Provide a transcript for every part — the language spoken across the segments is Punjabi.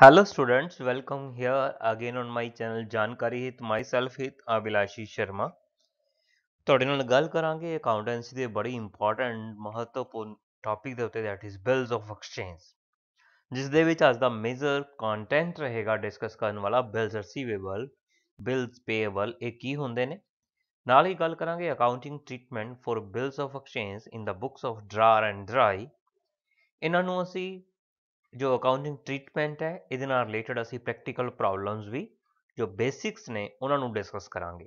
Hello students, welcome here again on my channel Jankari Hit myself Hit Abhilashi Sharma. ਤੁਹਾਡੇ ਨਾਲ ਗੱਲ ਕਰਾਂਗੇ ਅਕਾਊਂਟੈਂਸੀ ਦੇ ਬੜੀ ਇੰਪੋਰਟੈਂਟ ਮਹੱਤਵਪੂਰਨ ਟੌਪਿਕ ਦੇ ਉੱਤੇ that is bills of exchange ਜਿਸ ਦੇ ਵਿੱਚ ਅੱਜ ਦਾ ਮੇਜਰ ਕੰਟੈਂਟ ਰਹੇਗਾ ਡਿਸਕਸ ਕਰਨ ਵਾਲਾ ਬਿਲਸ ਰਿਸੀਵੇਬਲ ਬਿਲਸ ਪੇਏਬਲ ਇਹ ਕੀ ਹੁੰਦੇ ਨੇ ਨਾਲ ਹੀ ਗੱਲ ਕਰਾਂਗੇ accounting treatment for bills of exchange in the books of drawer and drawee ਇਹਨਾਂ ਨੂੰ ਅਸੀਂ ਜੋ ਅਕਾਊਂਟਿੰਗ ਟ੍ਰੀਟਮੈਂਟ ਹੈ ਇਹਦੇ ਨਾਲ ਰਿਲੇਟਡ ਅਸੀਂ ਪ੍ਰੈਕਟੀਕਲ ਪ੍ਰੋਬਲਮਸ ਵੀ ਜੋ ਬੇਸਿਕਸ ਨੇ ਉਹਨਾਂ ਨੂੰ ਡਿਸਕਸ ਕਰਾਂਗੇ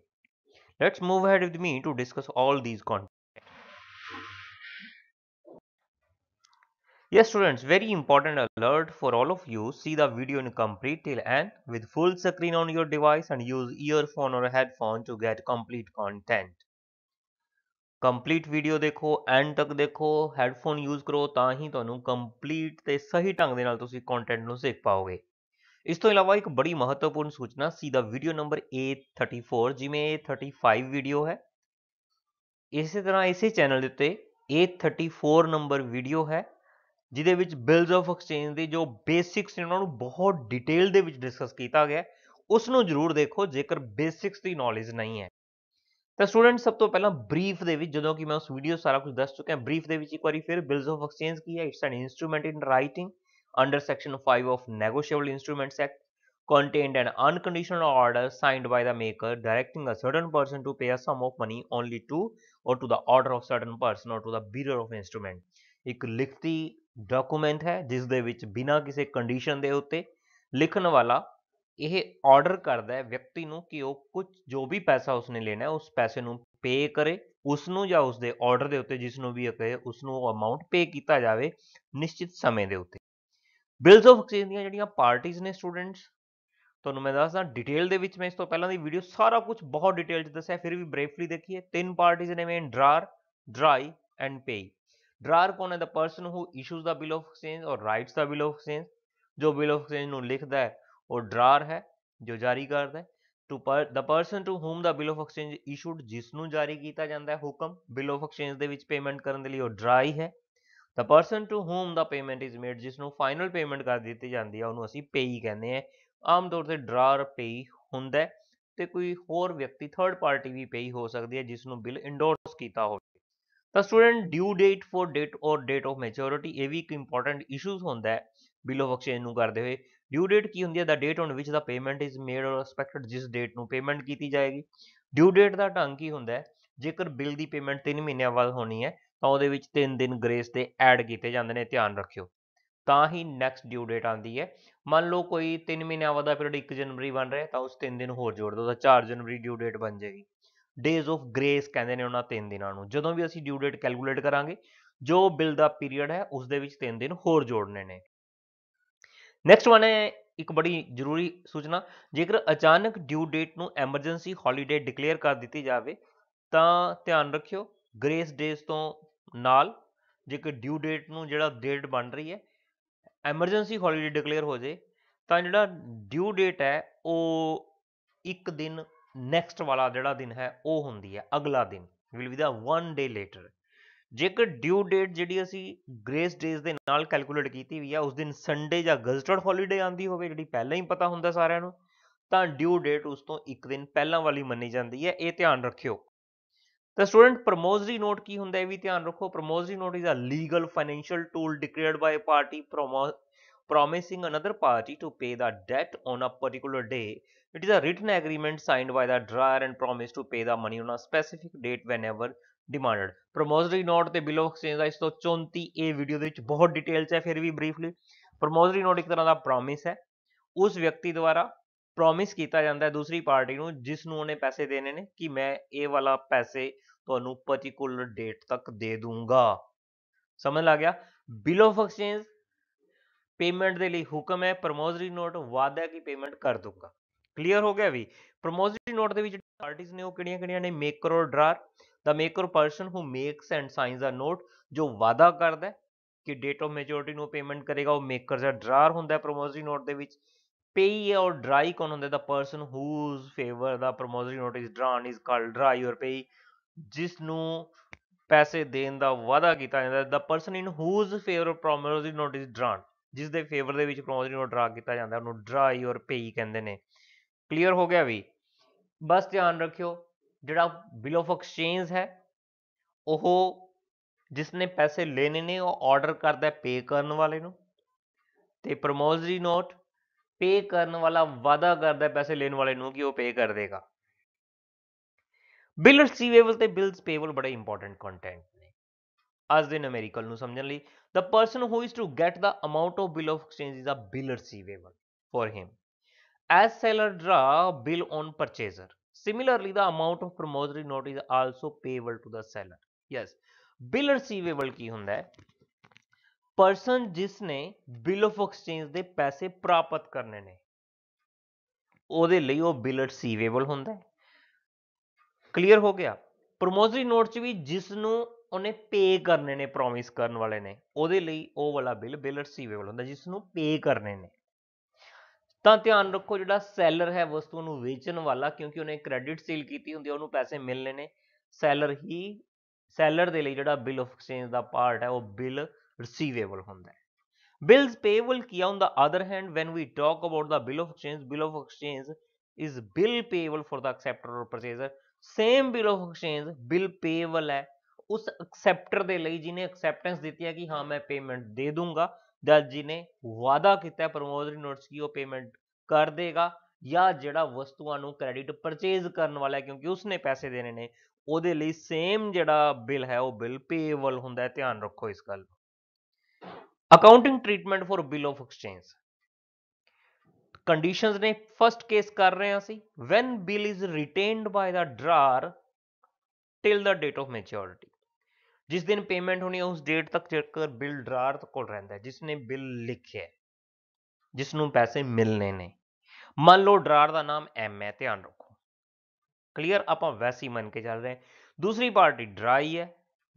let's move ahead with me to discuss all these content yes students very important alert for all of you see the video in complete till end with full screen on your device and use earphone or headphone to get complete content complete video ਦੇਖੋ ਐਂਡ ਤੱਕ ਦੇਖੋ ਹੈੱਡਫੋਨ ਯੂਜ਼ ਕਰੋ ਤਾਂ ਹੀ ਤੁਹਾਨੂੰ ਕੰਪਲੀਟ ਤੇ ਸਹੀ ਢੰਗ ਦੇ ਨਾਲ ਤੁਸੀਂ ਕੰਟੈਂਟ ਨੂੰ ਸਿੱਖ ਪਾਓਗੇ ਇਸ ਤੋਂ ਇਲਾਵਾ ਇੱਕ ਬੜੀ ਮਹੱਤਵਪੂਰਨ ਸੂਚਨਾ ਸੀਦਾ ਵੀਡੀਓ ਨੰਬਰ A34 ਜਿਵੇਂ A35 ਵੀਡੀਓ ਹੈ ਇਸੇ ਤਰ੍ਹਾਂ ਇਸੇ ਚੈਨਲ ਦੇ ਉੱਤੇ A34 ਨੰਬਰ ਵੀਡੀਓ ਹੈ ਜਿਦੇ ਵਿੱਚ ਬਿਲਸ ਆਫ ਐਕਸਚੇਂਜ ਦੇ ਜੋ ਬੇਸਿਕਸ ਨੇ ਉਹਨਾਂ ਨੂੰ ਬਹੁਤ ਡਿਟੇਲ ਦੇ ਵਿੱਚ ਡਿਸਕਸ ਕੀਤਾ ਗਿਆ ਉਸ ਨੂੰ ਜ਼ਰੂਰ ਦੇਖੋ ਜੇਕਰ ਬੇਸਿਕਸ ਦੀ ਨੌਲੇਜ ਨਹੀਂ ਹੈ ਤਾਂ ਸਟੂਡੈਂਟ ਸਭ ਤੋਂ ਪਹਿਲਾਂ ਬਰੀਫ ਦੇ ਵਿੱਚ ਜਦੋਂ ਕਿ ਮੈਂ ਉਸ ਵੀਡੀਓ ਸਾਰਾ ਕੁਝ ਦੱਸ ਚੁੱਕਿਆ ਬਰੀਫ ਦੇ ਵਿੱਚ ਇੱਕ ਵਾਰੀ ਫਿਰ ਬਿਲਸ ਆਫ ਐਕਸਚੇਂਜ ਕੀ ਹੈ it's an instrument in writing under section 5 of negotiable instruments act contained an unconditional order signed by the maker directing a certain person to pay a sum of money only to or to the order of certain person or to the bearer of instrument ਇੱਕ ਲਿਖਤੀ ਡਾਕੂਮੈਂਟ ਹੈ ਜਿਸ ਦੇ ਵਿੱਚ ਬਿਨਾਂ ਕਿਸੇ ਕੰਡੀਸ਼ਨ ਦੇ ਉੱਤੇ ਲਿਖਣ ਵਾਲਾ ਇਹ ਆਰਡਰ ਕਰਦਾ ਹੈ ਵਿਅਕਤੀ ਨੂੰ ਕਿ ਉਹ ਕੁਝ ਜੋ ਵੀ ਪੈਸਾ ਉਸਨੇ ਲੈਣਾ ਹੈ ਉਸ ਪੈਸੇ ਨੂੰ ਪੇ ਕਰੇ ਉਸ ਨੂੰ ਜਾਂ ਉਸ ਦੇ ਆਰਡਰ ਦੇ ਉੱਤੇ ਜਿਸ ਨੂੰ ਵੀ ਇਹ ਕਹੇ ਉਸ ਨੂੰ ਉਹ ਅਮਾਉਂਟ ਪੇ ਕੀਤਾ ਜਾਵੇ ਨਿਸ਼ਚਿਤ ਸਮੇਂ ਦੇ ਉੱਤੇ ਬਿਲਸ ਆਫ ਐਕਸਚੇਂਜ ਦੀਆਂ ਜਿਹੜੀਆਂ ਪਾਰਟੀਆਂ ਨੇ ਸਟੂਡੈਂਟਸ ਤੁਹਾਨੂੰ ਮੈਂ ਦੱਸਦਾ ਡਿਟੇਲ ਦੇ ਵਿੱਚ ਮੈਂ ਇਸ ਤੋਂ ਪਹਿਲਾਂ ਦੀ ਵੀਡੀਓ ਸਾਰਾ ਕੁਝ ਬਹੁਤ ਡਿਟੇਲ ਚ ਦੱਸਿਆ ਫਿਰ ਵੀ ਬ੍ਰੀਫਲੀ ਦੇਖੀਏ ਤਿੰਨ ਪਾਰਟੀਆਂ ਨੇ main drawer drawee and payee drawer ਕੋਨ ਹੈ the person who issues the bill of exchange or writes the bill of exchange ਜੋ ਬਿਲ ਆਫ ਐਕਸਚੇਂਜ ਨੂੰ ਲਿਖਦਾ ਹੈ ਉਹ ਡਰਾਰ ਹੈ ਜੋ ਜਾਰੀ ਕਰਦਾ ਹੈ to the person to whom the bill of exchange issued ਜਿਸ ਨੂੰ ਜਾਰੀ ਕੀਤਾ ਜਾਂਦਾ ਹੈ ਹੁਕਮ ਬਿਲ ਆਫ ਐਕਸਚੇਂਜ ਦੇ ਵਿੱਚ ਪੇਮੈਂਟ ਕਰਨ ਦੇ ਲਈ ਉਹ ਡਰਾਈ ਹੈ the person to whom the payment is made ਜਿਸ ਨੂੰ ਫਾਈਨਲ ਪੇਮੈਂਟ ਕਰ ਦਿੱਤੀ ਜਾਂਦੀ ਹੈ ਉਹਨੂੰ ਅਸੀਂ ਪੇਈ ਕਹਿੰਦੇ ਹਾਂ ਆਮ ਤੌਰ ਤੇ ਡਰਾਰ ਪੇਈ ਹੁੰਦਾ ਤੇ ਕੋਈ ਹੋਰ ਵਿਅਕਤੀ ਥਰਡ ਪਾਰਟੀ ਵੀ ਪੇਈ ਹੋ ਸਕਦੀ ਹੈ ਜਿਸ ਨੂੰ ਬਿਲ ਇੰਡੋਰਸ ਕੀਤਾ ਹੋਵੇ ਤਾਂ student due date for date or date of maturity ਇਹ ਵੀ ਇੱਕ ਇੰਪੋਰਟੈਂਟ ਇਸ਼ੂਸ ਹੁੰਦਾ ਹੈ ਬਿਲ ਆਫ ਐਕਸਚੇਂਜ ਨੂੰ ਕਰਦੇ ਹੋਏ ਡਿਊ ਡੇਟ ਕੀ ਹੁੰਦੀ ਹੈ the date on which the payment is made or expected ਜਿਸ ਡੇਟ ਨੂੰ ਪੇਮੈਂਟ ਕੀਤੀ ਜਾਏਗੀ ਡਿਊ ਡੇਟ ਦਾ ਢੰਗ ਕੀ ਹੁੰਦਾ ਹੈ ਜੇਕਰ ਬਿੱਲ ਦੀ ਪੇਮੈਂਟ 3 ਮਹੀਨਿਆਂ ਬਾਅਦ ਹੋਣੀ ਹੈ ਤਾਂ ਉਹਦੇ ਵਿੱਚ 3 ਦਿਨ ਗ੍ਰੇਸ ਤੇ ਐਡ ਕੀਤੇ ਜਾਂਦੇ ਨੇ ਧਿਆਨ ਰੱਖਿਓ ਤਾਂ ਹੀ ਨੈਕਸਟ ਡਿਊ ਡੇਟ ਆਉਂਦੀ ਹੈ ਮੰਨ ਲਓ ਕੋਈ 3 ਮਹੀਨਿਆਂ ਬਾਅਦ ਦਾ ਪੀਰੀਅਡ 1 ਜਨਵਰੀ ਬਣ ਰਿਹਾ ਤਾਂ ਉਸ 3 ਦਿਨ ਹੋਰ ਜੋੜ ਦਿਓ ਤਾਂ 4 ਜਨਵਰੀ ਡਿਊ ਡੇਟ ਬਣ ਜਾਏਗੀ ਡੇਜ਼ ਆਫ ਗ੍ਰੇਸ ਕਹਿੰਦੇ ਨੇ ਉਹਨਾਂ 3 ਦਿਨਾਂ ਨੂੰ ਜਦੋਂ ਵੀ ਅਸੀਂ ਡਿਊ ਡੇਟ ਕੈਲਕੂਲੇਟ ਕਰਾਂਗੇ ਜੋ ਬਿੱਲ ਦਾ ਪੀਰੀਅਡ ਹੈ ਉਸ ਦੇ ਵਿੱਚ 3 ਦਿਨ ਹੋਰ ਜੋੜਨੇ ਨੇ ਨੈਕਸਟ ਵਨ ਹੈ ਇੱਕ ਬੜੀ ਜ਼ਰੂਰੀ ਸੂਚਨਾ ਜੇਕਰ ਅਚਾਨਕ ਡਿਊ ਡੇਟ ਨੂੰ ਐਮਰਜੈਂਸੀ ਹੌਲੀਡੇ ਡਿਕਲੇਅਰ ਕਰ ਦਿੱਤੀ ਜਾਵੇ ਤਾਂ ਧਿਆਨ ਰੱਖਿਓ ਗ੍ਰੇਸ ਡੇਜ਼ ਤੋਂ ਨਾਲ ਜੇਕਰ ਡਿਊ ਡੇਟ ਨੂੰ ਜਿਹੜਾ ਡੇਟ ਬਣ ਰਹੀ ਹੈ ਐਮਰਜੈਂਸੀ ਹੌਲੀਡੇ ਡਿਕਲੇਅਰ ਹੋ ਜੇ ਤਾਂ ਜਿਹੜਾ ਡਿਊ ਡੇਟ ਹੈ ਉਹ ਇੱਕ ਦਿਨ ਨੈਕਸਟ ਵਾਲਾ ਜਿਹੜਾ ਦਿਨ ਹੈ ਉਹ ਹੁੰਦੀ ਹੈ ਅਗਲਾ ਦਿਨ will be the 1 day later ਜੇਕਰ ਡਿਊ ਡੇਟ ਜਿਹੜੀ ਅਸੀਂ ਗ੍ਰੇਸ ਡੇਜ਼ ਦੇ ਨਾਲ ਕੈਲਕੂਲੇਟ ਕੀਤੀ ਹੋਈ ਆ ਉਸ ਦਿਨ ਸੰਡੇ ਜਾਂ ਗਜ਼ਟਡ ਹੌਲੀਡੇ ਆਂਦੀ ਹੋਵੇ ਜਿਹੜੀ ਪਹਿਲਾਂ ਹੀ ਪਤਾ ਹੁੰਦਾ ਸਾਰਿਆਂ ਨੂੰ ਤਾਂ ਡਿਊ ਡੇਟ ਉਸ ਤੋਂ ਇੱਕ ਦਿਨ ਪਹਿਲਾਂ ਵਾਲੀ ਮੰਨੀ ਜਾਂਦੀ ਹੈ ਇਹ ਧਿਆਨ ਰੱਖਿਓ ਤਾਂ ਸਟੂਡੈਂਟ ਪ੍ਰੋਮੋਜ਼ਰੀ ਨੋਟ ਕੀ ਹੁੰਦਾ ਇਹ ਵੀ ਧਿਆਨ ਰੱਖੋ promissory note is a legal financial tool declared by party another party to pay the debt on a particular day it is a written agreement signed signed the the and promise to pay the money on a a date whenever demanded promissory note ਤੇ ਬਿਲ ਆਫ ਐਕਸਚੇਂਜ ਦਾ ਇਸ ਤੋਂ 34 ਏ ਵੀਡੀਓ ਦੇ ਵਿੱਚ ਬਹੁਤ ਡਿਟੇਲ ਚ ਹੈ ਫਿਰ ਵੀ ਬਰੀਫਲੀ ਪ੍ਰੋਮੋਸਰੀ ਨੋਟ ਇੱਕ ਤਰ੍ਹਾਂ ਦਾ ਪ੍ਰੋਮਿਸ ਹੈ ਉਸ ਵਿਅਕਤੀ ਦੁਆਰਾ ਪ੍ਰੋਮਿਸ ਕੀਤਾ ਜਾਂਦਾ ਹੈ ਦੂਸਰੀ ਪਾਰਟੀ ਨੂੰ ਜਿਸ ਨੂੰ ਉਹਨੇ ਪੈਸੇ ਦੇਣੇ ਨੇ ਕਿ ਮੈਂ ਇਹ ਵਾਲਾ ਪੈਸੇ ਤੁਹਾਨੂੰ ਪਾਰਟਿਕੂਲਰ ਡੇਟ ਤੱਕ ਦੇ ਦੂੰਗਾ ਸਮਝ ਲਾ ਗਿਆ ਬਿਲ ਆਫ ਐਕਸਚੇਂਜ ਪੇਮੈਂਟ ਦੇ ਲਈ ਹੁਕਮ ਹੈ ਪ੍ਰੋਮੋਸਰੀ ਨੋਟ ਵਾਅਦਾ ਕਿ ਪੇਮੈਂਟ ਕਰ ਦੂੰਗਾ ਕਲੀਅਰ ਹੋ ਗਿਆ ਵੀ ਪ੍ਰੋਮੋਸਰੀ ਨੋਟ ਦੇ ਵਿੱਚ ਪਾਰਟੀਆਂ ਨੇ ਉਹ ਕਿਹੜੀਆਂ ਕਿਹੜੀਆਂ ਨੇ ਮੇਕਰ ਔਰ drawer the maker person who makes and signs a note ਜੋ ਵਾਦਾ ਕਰਦਾ ਹੈ ਕਿ ਡੇਟ ਆਫ ਮੈਚੋਰਿਟੀ ਨੂੰ ਪੇਮੈਂਟ ਕਰੇਗਾ ਉਹ ਮੇਕਰ ਜਾਂ ਡਰਾਰ ਹੁੰਦਾ ਹੈ ਪ੍ਰੋਮੋਸਰੀ ਨੋਟ ਦੇ ਵਿੱਚ ਪੇਈ ਔਰ ਡਰਾਈ ਕੌਣ ਹੁੰਦਾ the person whose favour the promissory note is drawn is called drawee or payee ਜਿਸ ਨੂੰ ਪੈਸੇ ਦੇਣ ਦਾ ਵਾਦਾ ਕੀਤਾ ਜਾਂਦਾ the person in whose favour promissory note is drawn ਜਿਸ ਦੇ ਫੇਵਰ ਦੇ ਵਿੱਚ ਪ੍ਰੋਮਿਸਰੀ ਨੋਟ ਡਰਾ ਕੀਤਾ ਜਾਂਦਾ ਉਹਨੂੰ ਡਰਾਈ ਔਰ ਪੇਈ ਕਹਿੰਦੇ ਨੇ ਕਲੀਅਰ ਹੋ ਗਿਆ ਵੀ ਬਸ ਧਿਆਨ ਰੱਖਿਓ ਜਿਹੜਾ ਬਿਲ ਆਫ ਐਕਸਚੇਂਜ ਹੈ ਉਹ ਜਿਸ ਨੇ ਪੈਸੇ ਲੈਣੇ ਨੇ ਉਹ ਆਰਡਰ ਕਰਦਾ ਪੇ ਕਰਨ ਵਾਲੇ ਨੂੰ ਤੇ ਪ੍ਰੋਮੋਸਰੀ ਨੋਟ ਪੇ ਕਰਨ ਵਾਲਾ ਵਾਦਾ ਕਰਦਾ ਪੈਸੇ ਲੈਣ ਵਾਲੇ ਨੂੰ ਕਿ ਉਹ ਪੇ ਕਰ ਦੇਗਾ ਬਿਲ ਰਿਸੀਵੇਬਲ ਤੇ ਬਿਲਸ ਪੇਬਲ ਬੜੇ ਇੰਪੋਰਟੈਂਟ ਕੰਟੈਂਟ ਨੇ ਅੱਜ ਦੇ ਨਮੈਰੀਕਲ ਨੂੰ ਸਮਝਣ ਲਈ the person who is to get the amount of bill of exchange is a bill receivable for him as seller draw bill on purchaser Similarly, the amount of promissory note is also payable to the seller. Yes, bill receivable ਕੀ ਹੁੰਦਾ ਹੈ? ਪਰਸਨ ਜਿਸ ਨੇ ਬਿਲ ਆਫ ਐਕਸਚੇਂਜ ਦੇ ਪੈਸੇ ਪ੍ਰਾਪਤ ਕਰਨੇ ਨੇ ਉਹਦੇ ਲਈ ਉਹ ਬਿਲ ਰਿਸੀਵੇਬਲ ਹੁੰਦਾ ਹੈ ਕਲੀਅਰ ਹੋ ਗਿਆ ਪ੍ਰੋਮੋਜ਼ਰੀ ਨੋਟ 'ਚ ਵੀ ਜਿਸ ਨੂੰ ਉਹਨੇ ਪੇ ਕਰਨੇ ਨੇ ਪ੍ਰੋਮਿਸ ਕਰਨ ਵਾਲੇ ਨੇ ਉਹਦੇ ਲਈ ਉਹ ਵਾਲਾ ਬਿਲ ਬਿਲ ਰਿਸੀਵੇਬਲ ਹੁੰਦਾ ਜਿਸ ਨੂੰ ਪੇ ਕਰਨੇ ਨੇ ਤਾਂ ਧਿਆਨ ਰੱਖੋ ਜਿਹੜਾ ਸੈਲਰ ਹੈ ਵਸਤੂ ਨੂੰ ਵੇਚਣ ਵਾਲਾ ਕਿਉਂਕਿ ਉਹਨੇ ਕ੍ਰੈਡਿਟ ਸੇਲ ਕੀਤੀ ਹੁੰਦੀ ਹੈ ਉਹਨੂੰ ਪੈਸੇ ਮਿਲਨੇ ਨੇ ਸੈਲਰ ਹੀ ਸੈਲਰ ਦੇ ਲਈ ਜਿਹੜਾ ਬਿਲ ਆਫ ਐਕਸਚੇਂਜ ਦਾ ਪਾਰਟ ਹੈ ਉਹ ਬਿਲ ਰਿਸੀਵੇਬਲ ਹੁੰਦਾ ਹੈ ਬਿਲਸ ਪੇਬਲ ਕੀ ਆਉਂਦਾ other hand when we talk about the bill of exchange bill of exchange is bill payable for the acceptor or purchaser same bill of exchange bill payable ਹੈ ਉਸ ਐਕਸੈਪਟਰ ਦੇ ਲਈ ਜਿਹਨੇ ਐਕਸੈਪਟੈਂਸ ਦਿੱਤੀ ਹੈ ਕਿ ਹਾਂ ਮੈਂ ਪੇਮੈਂਟ ਦੇ ਦੂੰਗਾ ਦਲ ਜੀ ਨੇ ਵਾਅਦਾ ਕੀਤਾ ਪ੍ਰਮੋਦ ਨੋਟਸ ਕੀ ਉਹ ਪੇਮੈਂਟ ਕਰ ਦੇਗਾ ਜਾਂ ਜਿਹੜਾ ਵਸਤੂਆਂ ਨੂੰ ਕ੍ਰੈਡਿਟ ਪਰਚੇਜ਼ ਕਰਨ ਵਾਲਾ ਕਿਉਂਕਿ ਉਸਨੇ ਪੈਸੇ ਦੇਣੇ ਨੇ ਉਹਦੇ ਲਈ ਸੇਮ ਜਿਹੜਾ ਬਿੱਲ ਹੈ ਉਹ ਬਿੱਲ ਪੇਏਬਲ ਹੁੰਦਾ ਹੈ ਧਿਆਨ ਰੱਖੋ ਇਸ ਗੱਲ accounting treatment for bill of exchange conditions ਨੇ ਫਰਸਟ ਕੇਸ ਕਰ ਰਹੇ ਹਾਂ ਅਸੀਂ when bill is retained by the drawer till the date of maturity ਜਿਸ ਦਿਨ ਪੇਮੈਂਟ ਹੋਣੀ ਉਸ ਡੇਟ ਤੱਕ ਚੈੱਕਰ ਬਿੱਲ ਡਰਾਰ ਕੋਲ ਰਹਿੰਦਾ ਹੈ ਜਿਸ ਨੇ ਬਿਲ ਲਿਖਿਆ ਜਿਸ ਨੂੰ ਪੈਸੇ ਮਿਲਨੇ ਨੇ ਮੰਨ ਲਓ ਡਰਾਰ ਦਾ ਨਾਮ ਐਮ ਹੈ ਧਿਆਨ ਰੱਖੋ ਕਲੀਅਰ ਆਪਾਂ ਵੈਸੇ ਹੀ ਮੰਨ ਕੇ ਚੱਲ ਰਹੇ ਦੂਸਰੀ ਪਾਰਟੀ ਡਰਾਈ ਹੈ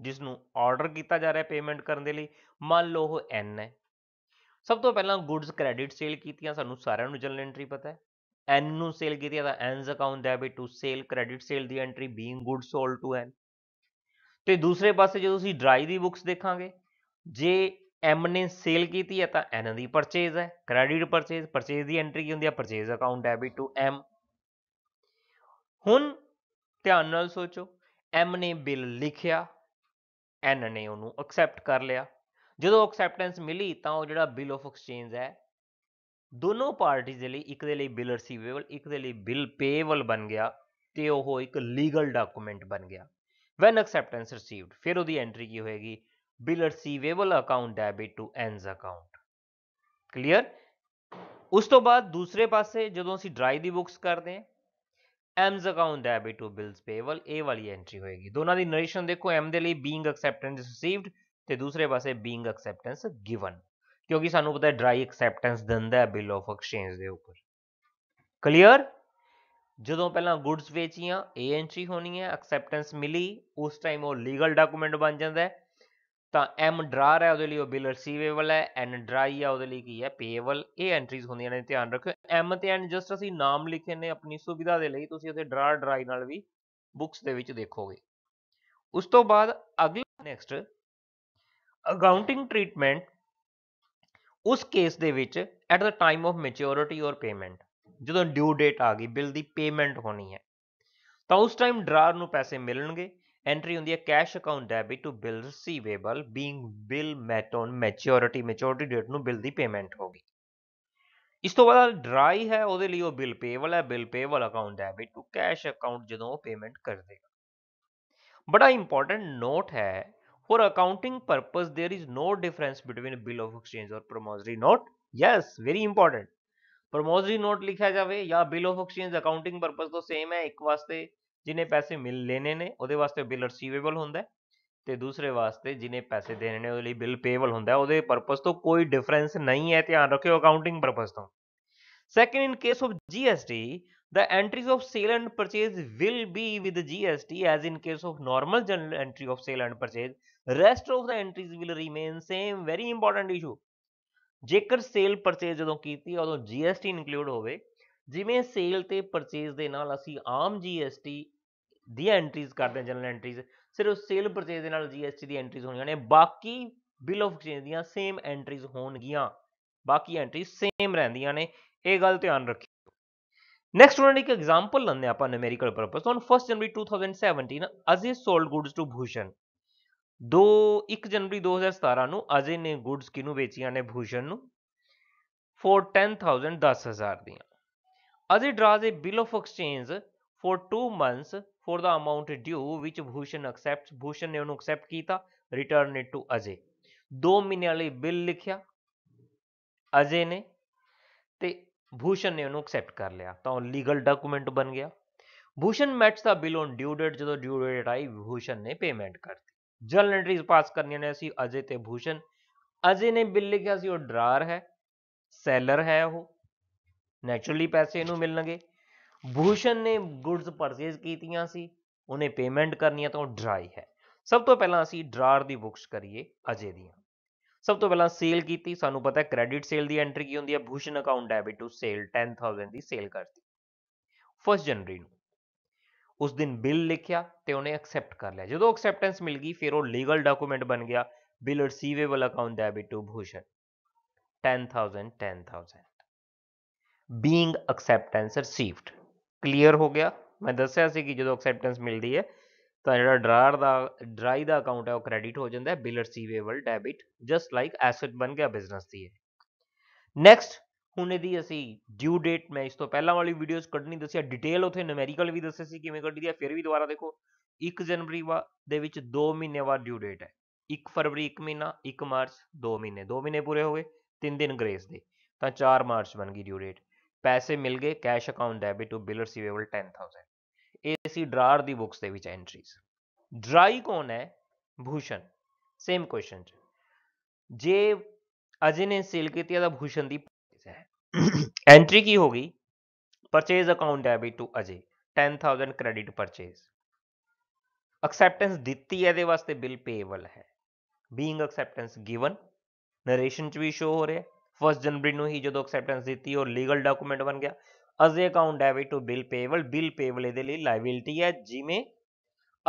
ਜਿਸ ਨੂੰ ਆਰਡਰ ਕੀਤਾ ਜਾ ਰਿਹਾ ਪੇਮੈਂਟ ਕਰਨ ਦੇ ਲਈ ਮੰਨ ਲਓ ਉਹ ਐਨ ਹੈ ਸਭ ਤੋਂ ਪਹਿਲਾਂ ਗੁੱਡਸ ਕ੍ਰੈਡਿਟ ਸੇਲ ਕੀਤੀਆਂ ਸਾਨੂੰ ਸਾਰਿਆਂ ਨੂੰ ਜਨਰਲ ਐਂਟਰੀ ਪਤਾ ਹੈ ਐਨ ਨੂੰ ਸੇਲ ਕੀਤੀ ਤਾਂ N's account debit to sale credit sale ਦੀ entry being goods sold to N ਤੇ ਦੂਸਰੇ ਪਾਸੇ ਜੇ ਤੁਸੀਂ ਡਰਾਈ ਦੀ ਬੁੱਕਸ ਦੇਖਾਂਗੇ ਜੇ ਐਮ ਨੇ ਸੇਲ ਕੀਤੀ ਹੈ ਤਾਂ ਐਨ ਦੀ ਪਰਚੇਜ਼ ਹੈ ਕ੍ਰੈਡਿਟ ਪਰਚੇਜ਼ ਪਰਚੇਜ਼ ਦੀ ਐਂਟਰੀ ਕੀ ਹੁੰਦੀ ਹੈ purchase account debit to M ਹੁਣ ਧਿਆਨ ਨਾਲ ਸੋਚੋ ਐਮ ਨੇ ਬਿੱਲ ਲਿਖਿਆ ਐਨ ਨੇ ਉਹਨੂੰ ਐਕਸੈਪਟ ਕਰ ਲਿਆ ਜਦੋਂ ਐਕਸੈਪਟੈਂਸ ਮਿਲੀ ਤਾਂ ਉਹ ਜਿਹੜਾ ਬਿੱਲ ਆਫ ਐਕਸਚੇਂਜ ਹੈ ਦੋਨੋਂ ਪਾਰਟੀਆਂ ਦੇ ਲਈ ਇੱਕ ਦੇ ਲਈ ਬਿਲ ਰਸੀਵੇਬਲ ਇੱਕ ਦੇ ਲਈ ਬਿੱਲ ਪੇਏਬਲ ਬਣ ਗਿਆ ਤੇ ਉਹ ਇੱਕ ਲੀਗਲ ਡਾਕੂਮੈਂਟ ਬਣ ਗਿਆ ਵੈਨ ਐਕਸੈਪਟੈਂਸ ਰਿਸੀਵਡ ਫਿਰ ਉਹਦੀ ਐਂਟਰੀ ਕੀ ਹੋਏਗੀ bill receivable account debit to N's account clear ਉਸ ਤੋਂ ਬਾਅਦ ਦੂਸਰੇ ਪਾਸੇ ਜਦੋਂ ਅਸੀਂ ਡਰਾਈ ਦੀ ਬੁੱਕਸ ਕਰਦੇ ਹਾਂ M's account debit to bills payable ਇਹ ਵਾਲੀ ਐਂਟਰੀ ਹੋਏਗੀ ਦੋਨਾਂ ਦੀ ਨਰੇਸ਼ਨ ਦੇਖੋ ਐਮ ਦੇ ਲਈ ਬੀਇੰਗ ਐਕਸੈਪਟੈਂਸ ਰਿਸੀਵਡ ਤੇ ਦੂਸਰੇ ਪਾਸੇ ਬੀਇੰਗ ਐਕਸੈਪਟੈਂਸ ਗਿਵਨ ਕਿਉਂਕਿ ਸਾਨੂੰ ਪਤਾ ਹੈ ਡਰਾਈ ਐਕਸੈਪਟੈਂਸ ਦਿੰਦਾ ਹੈ ਬਿਲ ਆਫ ਐਕਸਚੇਂਜ ਦੇ ਉੱਪਰ ਕਲੀਅਰ ਜਦੋਂ ਪਹਿਲਾਂ ਗੁੱਡਸ ਵੇਚੀਆਂ ਏ ਐਂਟਰੀ ਹੋਣੀ ਹੈ ਐਕਸੈਪਟੈਂਸ ਮਿਲੀ ਉਸ ਟਾਈਮ ਉਹ ਲੀਗਲ ਡਾਕੂਮੈਂਟ ਬਣ ਜਾਂਦਾ ਤਾਂ ਐਮ ਡਰਾਰ ਹੈ ਉਹਦੇ ਲਈ ਉਹ ਬਿਲ ਰਿਸੀਵੇਬਲ ਹੈ ਐਨ ਡਰਾਈ ਹੈ ਉਹਦੇ ਲਈ ਕੀ ਹੈ ਪੇਏਬਲ ਇਹ ਐਂਟਰੀਜ਼ ਹੁੰਦੀਆਂ ਨੇ ਧਿਆਨ ਰੱਖੋ ਐਮ ਤੇ ਐਨ ਜਸਟ ਅਸੀਂ ਨਾਮ ਲਿਖੇ ਨੇ ਆਪਣੀ ਸੁਵਿਧਾ ਦੇ ਲਈ ਤੁਸੀਂ ਉਹਦੇ ਡਰਾਰ ਡਰਾਈ ਨਾਲ ਵੀ ਬੁੱਕਸ ਦੇ ਵਿੱਚ ਦੇਖੋਗੇ ਉਸ ਤੋਂ ਬਾਅਦ ਅਗਲਾ ਨੈਕਸਟ ਅਕਾਊਂਟਿੰਗ ਟ੍ਰੀਟਮੈਂਟ ਉਸ ਕੇਸ ਦੇ ਵਿੱਚ at the time of maturity or payment ਜਦੋਂ ਡਿਊ ਡੇਟ ਆ ਗਈ ਬਿੱਲ ਦੀ ਪੇਮੈਂਟ ਹੋਣੀ ਹੈ ਤਾਂ ਉਸ ਟਾਈਮ ਡਰਾਰ ਨੂੰ ਪੈਸੇ ਮਿਲਣਗੇ ਐਂਟਰੀ ਹੁੰਦੀ ਹੈ cash account debit to bill receivable being bill met on maturity maturity date ਨੂੰ ਬਿੱਲ ਦੀ ਪੇਮੈਂਟ ਹੋਗੀ ਇਸ ਤੋਂ ਬਾਅਦ ਡਰਾਈ ਹੈ ਉਹਦੇ ਲਈ ਉਹ ਬਿੱਲ ਪੇਵਲ ਹੈ bill payable account debit to cash account ਜਦੋਂ ਉਹ ਪੇਮੈਂਟ ਕਰ ਦੇਗਾ ਬੜਾ ਇੰਪੋਰਟੈਂਟ ਨੋਟ ਹੈ for accounting purpose there is no difference between bill of exchange or promissory note yes very important promissory note ਲਿਖਿਆ ਜਾਵੇ ਜਾਂ bill of exchange accounting purpose ਤੋਂ ਸੇਮ ਹੈ ਇੱਕ ਵਾਸਤੇ ਜਿਨੇ ਪੈਸੇ ਮਿਲ ਲੈਣੇ ਨੇ ਉਹਦੇ ਵਾਸਤੇ ਬਿਲ ਰਿਸੀਵੇਬਲ ਹੁੰਦਾ ਤੇ ਦੂਸਰੇ ਵਾਸਤੇ ਜਿਨੇ ਪੈਸੇ ਦੇਣੇ ਨੇ ਉਹਦੇ ਲਈ ਬਿਲ ਪੇਬਲ ਹੁੰਦਾ ਉਹਦੇ ਪਰਪਸ ਤੋਂ ਕੋਈ ਡਿਫਰੈਂਸ ਨਹੀਂ ਹੈ ਧਿਆਨ ਰੱਖਿਓ ਅਕਾਊਂਟਿੰਗ ਪਰਪਸ ਤੋਂ second in case of GST the entries of sale and purchase will be with GST as in case of normal general entry of sale and purchase rest of the entries will remain same very important issue ਜੇਕਰ ਸੇਲ ਪਰਚੇਜ ਜਦੋਂ ਕੀਤੀ ਉਦੋਂ GST ਇਨਕਲੂਡ ਹੋਵੇ ਜਿਵੇਂ ਸੇਲ ਤੇ ਪਰਚੇਜ ਦੇ ਨਾਲ ਅਸੀਂ ਆਮ GST ਦੀ ਐਂਟਰੀਜ਼ ਕਰਦੇ ਹਾਂ ਜਨਰਲ ਐਂਟਰੀਜ਼ ਸਿਰਫ ਸੇਲ ਪਰਚੇਜ ਦੇ ਨਾਲ GST ਦੀ ਐਂਟਰੀਜ਼ ਹੋਣੀਆਂ ਨੇ ਬਾਕੀ ਬਿਲ ਆਫ ਐਕਸਚੇਂਜ ਦੀਆਂ ਸੇਮ ਐਂਟਰੀਜ਼ ਹੋਣਗੀਆਂ ਬਾਕੀ ਐਂਟਰੀ ਸੇਮ ਰਹਿੰਦੀਆਂ ਨੇ ਇਹ ਗੱਲ ਧਿਆਨ ਰੱਖਿਓ ਨੈਕਸਟ ਉਹਨਾਂ ਇੱਕ ਐਗਜ਼ਾਮਪਲ ਲੰਨੇ ਆਪਾਂ ਨਿਊਮੈਰੀਕਲ ਪਰਪਸ ਤੋਂ 1 January 2017 Aziz sold goods to Bhushan ਦੋ 1 ਜਨਵਰੀ 2017 ਨੂੰ ਅਜੇ ਨੇ ਗੁੱਡਸ ਕਿਨੂੰ ਵੇਚੀਆਂ ਨੇ ਭੂਸ਼ਣ ਨੂੰ ਫੋਰ 10000 10000 ਦੀਆਂ ਅਜੇ ਡਰਾਜ਼ ਦੇ bill of exchange for 2 months for the amount due ਵਿਚ ਭੂਸ਼ਣ ਅਕਸੈਪਟ ਭੂਸ਼ਣ ਨੇ ਉਹਨੂੰ ਐਕਸੈਪਟ ਕੀਤਾ ਰਿਟਰਨ ਇਟ ਟੂ ਅਜੇ 2 ਮਹੀਨਿਆਂ ਲਈ ਬਿੱਲ ਲਿਖਿਆ ਅਜੇ ਨੇ ਤੇ ਭੂਸ਼ਣ ਨੇ ਉਹਨੂੰ ਐਕਸੈਪਟ ਕਰ ਲਿਆ ਤਾਂ ਉਹ ਲੀਗਲ ਡਾਕੂਮੈਂਟ ਬਣ ਗਿਆ Bhushan meets the bill on due date ਜਦੋਂ ਡਿਊ ਡੇਟ ਆਈ ਭੂਸ਼ਣ ਨੇ ਪੇਮੈਂਟ ਕਰ ਦਿੱਤੀ ਜਰਨਲ ਐਂਟਰੀਜ਼ ਪਾਸ ਕਰਨੀਆਂ ਨੇ ਅਸੀਂ ਅਜੇ ਤੇ ਭੂਸ਼ਣ ਅਜੇ ਨੇ ਬਿੱਲ ਲਿਖਿਆ ਸੀ ਉਹ ਡਰਾਰ ਹੈ ਸੈਲਰ ਹੈ ਉਹ ਨੇਚਰਲੀ ਪੈਸੇ ਇਹਨੂੰ ਮਿਲਣਗੇ ਭੂਸ਼ਣ ਨੇ ਗੁੱਡਸ ਪਰਚੇਸ ਕੀਤੀਆਂ ਸੀ ਉਹਨੇ ਪੇਮੈਂਟ ਕਰਨੀ ਹੈ ਤਾਂ ਉਹ ਡਰਾਈ ਹੈ ਸਭ ਤੋਂ ਪਹਿਲਾਂ ਅਸੀਂ ਡਰਾਰ ਦੀ ਬੁੱਕਸ ਕਰੀਏ ਅਜੇ ਦੀਆਂ ਸਭ ਤੋਂ ਪਹਿਲਾਂ ਸੇਲ ਕੀਤੀ ਸਾਨੂੰ ਪਤਾ ਹੈ ਕ੍ਰੈਡਿਟ ਸੇਲ ਦੀ ਐਂਟਰੀ ਕੀ ਹੁੰਦੀ ਹੈ Bhushan account debit to sale 10000 ਦੀ ਸੇਲ ਕਰਤੀ 1 ਜਨਵਰੀ ਨੂੰ उस दिन बिल लिखा तो उन्हें एक्सैप्ट कर लिया जो एक्सैप्टेंस मिल गई फिर वो लीगल डॉक्यूमेंट बन गया bill receivable account debit to Bhushan ten thousand ten thousand being acceptance received clear हो गया मैं दसिया कि जो एक्सैप्टेंस मिलती है तो जो ड्रायर का ड्राई का अकाउंट है वह क्रैडिट हो जाता है bill receivable debit just like एसड बन गया बिजनेस की नैक्सट ਹੁਣ ਇਹਦੀ ਅਸੀਂ ਡਿਊ ਡੇਟ ਮੈਂ ਇਸ ਤੋਂ ਪਹਿਲਾਂ ਵਾਲੀ ਵੀਡੀਓਜ਼ ਕੱਢਣੀ ਦੱਸਿਆ ਡਿਟੇਲ ਉਥੇ ਨੂਮੈਰੀਕਲ ਵੀ ਦੱਸਿਆ ਸੀ ਕਿਵੇਂ ਕੱਢੀ ਦੀ ਫਿਰ ਵੀ ਦੁਬਾਰਾ ਦੇਖੋ 1 ਜਨਵਰੀ ਦੇ ਵਿੱਚ 2 ਮਹੀਨੇ ਬਾਅਦ ਡਿਊ ਡੇਟ ਹੈ 1 ਫਰਵਰੀ 1 ਮਹੀਨਾ 1 ਮਾਰਚ 2 ਮਹੀਨੇ 2 ਮਹੀਨੇ ਪੂਰੇ ਹੋ ਗਏ 3 ਦਿਨ ਗ੍ਰੇਸ ਦੇ ਤਾਂ 4 ਮਾਰਚ ਬਣ ਗਈ ਡਿਊ ਡੇਟ ਪੈਸੇ ਮਿਲ ਗਏ cash account debit to bill receivable 10000 ਇਹ ਸੀ ਡਰਾਰ ਦੀ ਬੁక్స్ ਦੇ ਵਿੱਚ ਐਂਟਰੀਜ਼ ਡਰਾਈ ਕੌਣ ਹੈ ਭੂਸ਼ਣ ਸੇਮ ਕੁਐਸਚਨ ਜੇ ਅਜੇ ਨੇ ਸੇਲ ਕੀਤੀ ਤਾਂ ਭੂਸ਼ਣ ਦੀ ਐਂਟਰੀ ਕੀ ਹੋ ਗਈ purchase account debit to Ajay 10000 credit purchase acceptance ਦਿੱਤੀ ਹੈ ਇਹਦੇ ਵਾਸਤੇ ਬਿਲ ਪੇਏਬਲ ਹੈ ਬੀਇੰਗ ਐਕਸੈਪਟੈਂਸ ਗਿਵਨ ਨਰੇਸ਼ਨ ਚ ਵੀ ਸ਼ੋ ਹੋ ਰਿਹਾ ਫਸਟ ਜਨਵਰੀ ਨੂੰ ਹੀ ਜਦੋਂ ਐਕਸੈਪਟੈਂਸ ਦਿੱਤੀ ਔਰ ਲੀਗਲ ਡਾਕੂਮੈਂਟ ਬਣ ਗਿਆ Ajay account debit to bill payable bill payable ਇਹਦੇ ਲਈ ਲਾਇਬਿਲਟੀ ਹੈ ਜਿਵੇਂ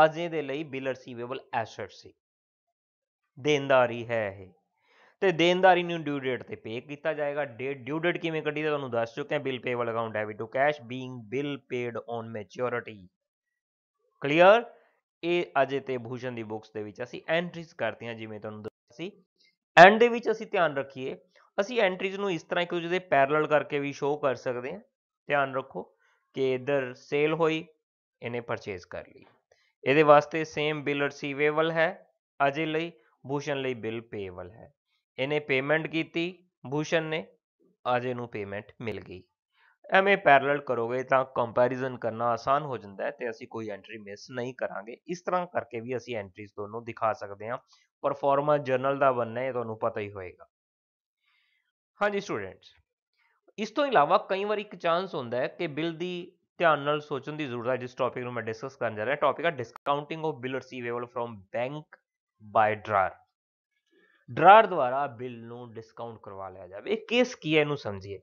ਅਜੇ ਦੇ ਲਈ ਬਿਲ ਰਿਸੀਵੇਬਲ ਐਸੈਟ ਸੀ ਦੇਣਦਾਰੀ ਹੈ ਇਹ ਤੇ ਦੇਣਦਾਰੀ ਨੂੰ ਡਿਊ ਡੇਟ ਤੇ ਪੇ ਕੀਤਾ ਜਾਏਗਾ ਡੇਟ ਡਿਊ ਡੇਟ ਕਿਵੇਂ ਕੱਢੀ ਦਾ ਤੁਹਾਨੂੰ ਦੱਸ ਚੁੱਕੇ ਹਾਂ bill payable account debit to cash being bill paid on maturity clear ਇਹ ਅਜੇ ਤੇ ਭੂਸ਼ਣ ਦੀ ਬੁక్స్ ਦੇ ਵਿੱਚ ਅਸੀਂ ਐਂਟਰੀਜ਼ ਕਰਤੀਆਂ ਜਿਵੇਂ ਤੁਹਾਨੂੰ ਦੱਸਿਆ ਸੀ ਐਂਡ ਦੇ ਵਿੱਚ ਅਸੀਂ ਧਿਆਨ ਰੱਖੀਏ ਅਸੀਂ ਐਂਟਰੀਜ਼ ਨੂੰ ਇਸ ਤਰ੍ਹਾਂ ਇੱਕ ਦੂਜੇ ਦੇ ਪੈਰਲਲ ਕਰਕੇ ਵੀ ਸ਼ੋਅ ਕਰ ਸਕਦੇ ਹਾਂ ਧਿਆਨ ਰੱਖੋ ਕਿ ਇਧਰ ਸੇਲ ਹੋਈ ਇਹਨੇ ਪਰਚੇਸ ਕਰ ਲਈ ਇਹਦੇ ਵਾਸਤੇ ਸੇਮ ਬਿਲ ਰਿਸੀਵੇਬਲ ਹੈ ਅਜੇ ਲਈ ਭੂਸ਼ਣ ਲਈ ਬਿਲ ਪੇਏਬਲ ਹੈ ਇਹਨੇ ਪੇਮੈਂਟ ਕੀਤੀ ਭੂਸ਼ਣ ਨੇ ਅਜੇ ਨੂੰ ਪੇਮੈਂਟ ਮਿਲ ਗਈ ਐਵੇਂ ਪੈਰਲਲ ਕਰੋਗੇ ਤਾਂ ਕੰਪੈਰੀਜ਼ਨ ਕਰਨਾ ਆਸਾਨ ਹੋ ਜਾਂਦਾ ਹੈ ਤੇ ਅਸੀਂ ਕੋਈ ਐਂਟਰੀ ਮਿਸ ਨਹੀਂ ਕਰਾਂਗੇ ਇਸ ਤਰ੍ਹਾਂ ਕਰਕੇ ਵੀ ਅਸੀਂ ਐਂਟਰੀਜ਼ ਦੋਨੋਂ ਦਿਖਾ ਸਕਦੇ ਹਾਂ ਪਰਫਾਰਮਰ ਜਰਨਲ ਦਾ ਬਣਨਾ ਇਹ ਤੁਹਾਨੂੰ ਪਤਾ ਹੀ ਹੋਏਗਾ ਹਾਂਜੀ ਸਟੂਡੈਂਟਸ ਇਸ ਤੋਂ ਇਲਾਵਾ ਕਈ ਵਾਰ ਇੱਕ ਚਾਂਸ ਹੁੰਦਾ ਹੈ ਕਿ ਬਿੱਲ ਦੀ ਧਿਆਨ ਨਾਲ ਸੋਚਣ ਦੀ ਜ਼ਰੂਰਤ ਹੈ ਜਿਸ ਟੌਪਿਕ ਨੂੰ ਮੈਂ ਡਿਸਕਸ ਕਰਨ ਜਾ ਰਿਹਾ ਟੌਪਿਕ ਹੈ discounting of bill receivable firm bank by drawer drawer ਦੁਆਰਾ ਬਿੱਲ ਨੂੰ ਡਿਸਕਾਊਂਟ ਕਰਵਾ ਲਿਆ ਜਾਵੇ ਇਹ ਕੇਸ ਕੀ ਹੈ ਇਹਨੂੰ ਸਮਝੀਏ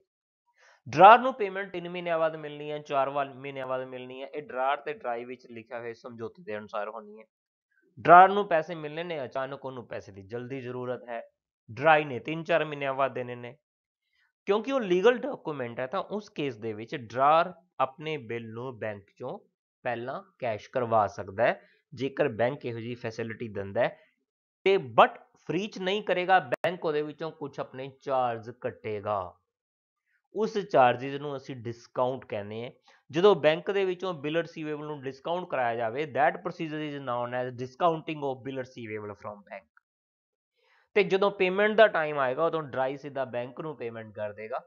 ਡਰਾਰ ਨੂੰ ਪੇਮੈਂਟ 3 ਮਹੀਨਿਆਂ ਬਾਅਦ ਮਿਲਣੀ ਹੈ 4 ਮਹੀਨਿਆਂ ਬਾਅਦ ਮਿਲਣੀ ਹੈ ਇਹ ਡਰਾਰ ਤੇ ਡਰਾਈ ਵਿੱਚ ਲਿਖਿਆ ਹੋਇਆ ਸਮਝੌਤੇ ਦੇ ਅਨੁਸਾਰ ਹੋਣੀ ਹੈ ਡਰਾਰ ਨੂੰ ਪੈਸੇ ਮਿਲਣੇ ਨੇ ਅਚਾਨਕ ਉਹਨੂੰ ਪੈਸੇ ਦੀ ਜਲਦੀ ਜ਼ਰੂਰਤ ਹੈ ਡਰਾਈ ਨੇ 3-4 ਮਹੀਨਿਆਂ ਬਾਅਦ ਦੇਣੇ ਨੇ ਕਿਉਂਕਿ ਉਹ ਲੀਗਲ ਡਾਕੂਮੈਂਟ ਹੈ ਤਾਂ ਉਸ ਕੇਸ ਦੇ ਵਿੱਚ ਡਰਾਰ ਆਪਣੇ ਬਿੱਲ ਨੂੰ ਬੈਂਕ ਚੋਂ ਪਹਿਲਾਂ ਕੈਸ਼ ਕਰਵਾ ਸਕਦਾ ਹੈ ਜੇਕਰ ਬੈਂਕ ਇਹੋ ਜੀ ਫੈਸਿਲਿਟੀ ਦਿੰਦਾ ਹੈ ਤੇ ਬਟ ਫ੍ਰੀ ਚ ਨਹੀਂ ਕਰੇਗਾ ਬੈਂਕ ਉਹਦੇ ਵਿੱਚੋਂ ਕੁਝ ਆਪਣੇ ਚਾਰਜ ਕੱਟੇਗਾ ਉਸ ਚਾਰਜਸ ਨੂੰ ਅਸੀਂ ਡਿਸਕਾਊਂਟ ਕਹਿੰਦੇ ਆ ਜਦੋਂ ਬੈਂਕ ਦੇ ਵਿੱਚੋਂ ਬਿਲ ਰਿਸੀਵੇਬਲ ਨੂੰ ਡਿਸਕਾਊਂਟ ਕਰਾਇਆ ਜਾਵੇ that procedure is known as discounting of bill receivable firm bank ਤੇ ਜਦੋਂ ਪੇਮੈਂਟ ਦਾ ਟਾਈਮ ਆਏਗਾ ਉਦੋਂ ਡਰਾਈ ਸਿੱਧਾ ਬੈਂਕ ਨੂੰ ਪੇਮੈਂਟ ਕਰ ਦੇਗਾ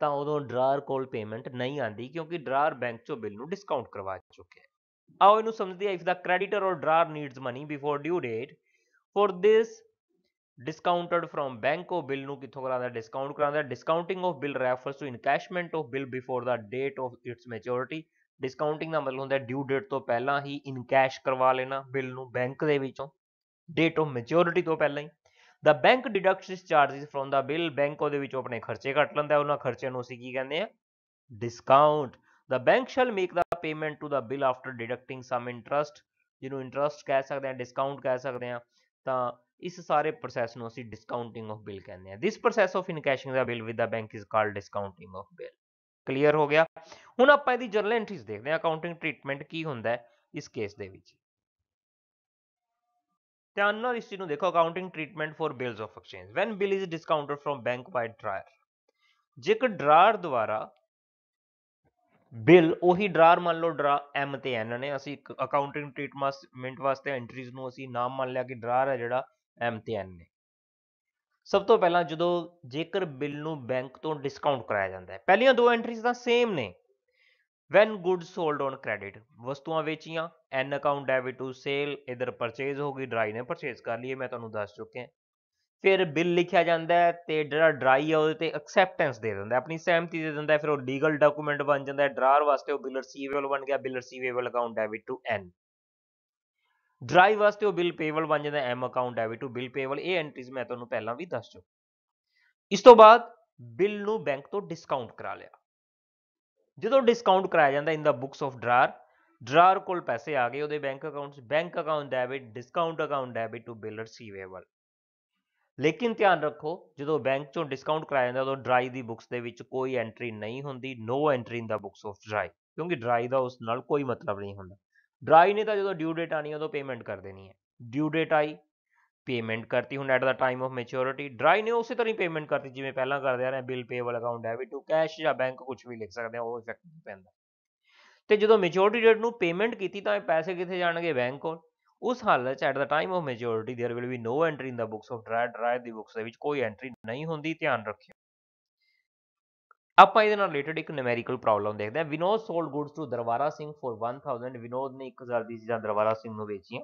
ਤਾਂ ਉਦੋਂ ਡਰਾਰ ਕੋਲ ਪੇਮੈਂਟ ਨਹੀਂ ਆਂਦੀ ਕਿਉਂਕਿ ਡਰਾਰ ਬੈਂਕ ਚੋਂ ਬਿੱਲ ਨੂੰ ਡਿਸਕਾਊਂਟ ਕਰਵਾ ਚੁੱਕਿਆ ਹੈ ਆਓ ਇਹਨੂੰ ਸਮਝਦੇ ਆ if the creditor or drawer needs money before due date for this discounted firm bank ਉਹ ਬਿੱਲ ਨੂੰ ਕਿੱਥੋਂ ਕਰਾਉਂਦਾ ਡਿਸਕਾਊਂਟ ਕਰਾਉਂਦਾ discounting of bill refers to encashment of bill before the date of its maturity discounting ਦਾ ਮਤਲਬ ਹੁੰਦਾ ਡਿਊ ਡੇਟ ਤੋਂ ਪਹਿਲਾਂ ਹੀ ਇਨਕੈਸ਼ ਕਰਵਾ ਲੈਣਾ ਬਿੱਲ ਨੂੰ ਬੈਂਕ ਦੇ ਵਿੱਚੋਂ ਡੇਟ ਆਫ ਮੈਚੁਰਿਟੀ ਤੋਂ ਪਹਿਲਾਂ ਹੀ ਦਾ bank deducts his charges from the bill bank ਉਹਦੇ ਵਿੱਚੋਂ ਆਪਣੇ ਖਰਚੇ ਕੱਟ ਲੈਂਦਾ ਉਹਨਾਂ ਖਰਚਿਆਂ ਨੂੰ ਅਸੀਂ ਕੀ ਕਹਿੰਦੇ ਆ discount the bank shall make the payment to the bill after deducting some interest ਜਿਹਨੂੰ ਇੰਟਰਸਟ ਕਹਿ ਸਕਦੇ ਆ ਡਿਸਕਾਊਂਟ ਕਹਿ ਸਕਦੇ ਆ ਤਾਂ ਇਸ ਸਾਰੇ ਪ੍ਰੋਸੈਸ ਨੂੰ ਅਸੀਂ ਡਿਸਕਾਊਂਟਿੰਗ ਆਫ ਬਿਲ ਕਹਿੰਦੇ ਆ this process of encashing the bill with the bank is called discounting of bill clear ਹੋ ਗਿਆ ਹੁਣ ਆਪਾਂ ਇਹਦੀ ਜਰਨਲ ਐਂਟਰੀਜ਼ ਦੇਖਦੇ ਹਾਂ ਅਕਾਊਂਟਿੰਗ ਟ੍ਰੀਟਮੈਂਟ ਕੀ ਹੁੰਦਾ ਹੈ ਇਸ ਕੇਸ ਦੇ ਵਿੱਚ ਧਿਆਨ ਨਾਲ ਇਸ ਚੀਜ਼ ਨੂੰ ਦੇਖੋ accounting treatment for bills of exchange when bill is discounted firm bank by drawer ਜੇਕਰ ਡਰਾਰ ਦੁਆਰਾ ਬਿਲ ਉਹੀ ਡਰਾਰ ਮੰਨ ਲਓ ਡਰਾ ਐਮ ਤੇ ਐਨ ਨੇ ਅਸੀਂ ਇੱਕ ਅਕਾਊਂਟਿੰਗ ਟ੍ਰੀਟਮੈਂਟ ਵਾਸਤੇ ਐਂਟਰੀਜ਼ ਨੂੰ ਅਸੀਂ ਨਾਮ ਮੰਨ ਲਿਆ ਕਿ ਡਰਾਰ ਹੈ ਜਿਹੜਾ ਨੇ ਸਭ ਤੋਂ ਪਹਿਲਾਂ ਜਦੋਂ ਜੇਕਰ ਬਿੱਲ ਨੂੰ ਬੈਂਕ ਤੋਂ ਡਿਸਕਾਊਂਟ ਕਰਾਇਆ ਜਾਂਦਾ ਹੈ ਪਹਿਲੀਆਂ ਦੋ ਐਂਟਰੀਜ਼ ਤਾਂ ਸੇਮ ਨੇ when goods sold on credit ਵਸਤੂਆਂ ਵੇਚੀਆਂ N account debit to sale ਇਧਰ ਪਰਚੇਜ਼ ਹੋ ਗਈ ਡਰਾਈ ਨੇ ਪਰਚੇਜ਼ ਕਰ ਲਈ ਮੈਂ ਤੁਹਾਨੂੰ ਦੱਸ ਚੁੱਕਿਆ ਫਿਰ ਬਿੱਲ ਲਿਖਿਆ ਜਾਂਦਾ ਹੈ ਤੇ ਜਿਹੜਾ ਡਰਾਈ ਹੈ ਉਹਦੇ ਤੇ ਐਕਸੈਪਟੈਂਸ ਦੇ ਦਿੰਦਾ ਆਪਣੀ ਸਹਿਮਤੀ ਦੇ ਦਿੰਦਾ ਫਿਰ ਉਹ ਲੀਗਲ ਡਾਕੂਮੈਂਟ ਬਣ ਜਾਂਦਾ ਹੈ ਡਰਾਰ ਵਾਸਤੇ ਉਹ ਬਿੱਲ ਰਸੀਵੇਬਲ ਬਣ ਗਿਆ bill receivable account debit to N drawee ਵਾਸਤੇ ਉਹ ਬਿਲ ਪੇਵਲ ਬਣ ਜਾਂਦਾ M account debit to bill payable ਇਹ ਐਂਟਰੀਜ਼ ਮੈਂ ਤੁਹਾਨੂੰ ਪਹਿਲਾਂ ਵੀ ਦੱਸ ਚੁੱਕਾ ਇਸ ਤੋਂ ਬਾਅਦ ਬਿੱਲ ਨੂੰ ਬੈਂਕ ਤੋਂ ਡਿਸਕਾਊਂਟ ਕਰਾ ਲਿਆ ਜਦੋਂ ਡਿਸਕਾਊਂਟ ਕਰਾਇਆ ਜਾਂਦਾ in the books of drawer drawer ਕੋਲ ਪੈਸੇ ਆ ਗਏ ਉਹਦੇ bank accounts bank account debit discount account debit to bill receivable ਲੇਕਿਨ ਧਿਆਨ ਰੱਖੋ ਜਦੋਂ ਬੈਂਕ ਚੋਂ ਡਿਸਕਾਊਂਟ ਕਰਾਇਆ ਜਾਂਦਾ ਉਦੋਂ ਡਰਾਈ ਦੀ ਬੁੱਕਸ ਦੇ ਵਿੱਚ ਕੋਈ ਐਂਟਰੀ ਨਹੀਂ ਹੁੰਦੀ no entry in the books of drawee ਕਿਉਂਕਿ ਡਰਾਈ ਦਾ ਉਸ ਨਾਲ ਕੋਈ ਮਤਲਬ ਨਹੀਂ ਹੁੰਦਾ ਡਰਾਈ ਨੇ ਤਾਂ ਜਦੋਂ ਡਿਊ ਡੇਟ ਆਣੀ ਉਦੋਂ ਪੇਮੈਂਟ ਕਰ ਦੇਣੀ ਹੈ ਡਿਊ ਡੇਟ ਆਈ ਪੇਮੈਂਟ ਕਰਤੀ ਹੁਣ at the time of maturity drawee ਨੇ ਉਸੇ ਤਰ੍ਹਾਂ ਹੀ ਪੇਮੈਂਟ ਕਰਤੀ ਜਿਵੇਂ ਪਹਿਲਾਂ ਕਰਦੇ ਆ ਰਹੇ bill payable account debit to cash ਜਾਂ ਬੈਂਕ ਕੁਝ ਵੀ ਲਿਖ ਸਕਦੇ ਆ ਉਹ ਇਫੈਕਟ ਨਹੀਂ ਪੈਂਦਾ ਤੇ ਜਦੋਂ ਮੈਚੁਰਿਟੀ ਡੇਟ ਨੂੰ ਪੇਮੈਂਟ ਕੀਤੀ ਤਾਂ ਇਹ ਪੈਸੇ ਕਿੱਥੇ ਜਾਣਗੇ ਬੈਂਕ ਕੋਲ ਉਸ ਹਾਲਤ 'ਚ at the time of maturity there will be no entry in the books of drawee drawee ਦੀ ਬੁక్స్ ਦੇ ਵਿੱਚ ਕੋਈ ਐਂਟਰੀ ਨਹੀਂ ਹੁੰਦੀ ਧਿਆਨ ਰੱਖਿਓ ਆਪਾਂ ਇਹਦੇ ਨਾਲ ਰਿਲੇਟਡ ਇੱਕ ਨਿਊਮੈਰੀਕਲ ਪ੍ਰੋਬਲਮ ਦੇਖਦੇ ਹਾਂ Vinod sold goods to Darwara Singh for 1000 Vinod ਨੇ 1000 ਦੀ ਚੀਜ਼ਾਂ ਦਰਵਾਰਾ ਸਿੰਘ ਨੂੰ ਵੇਚੀਆਂ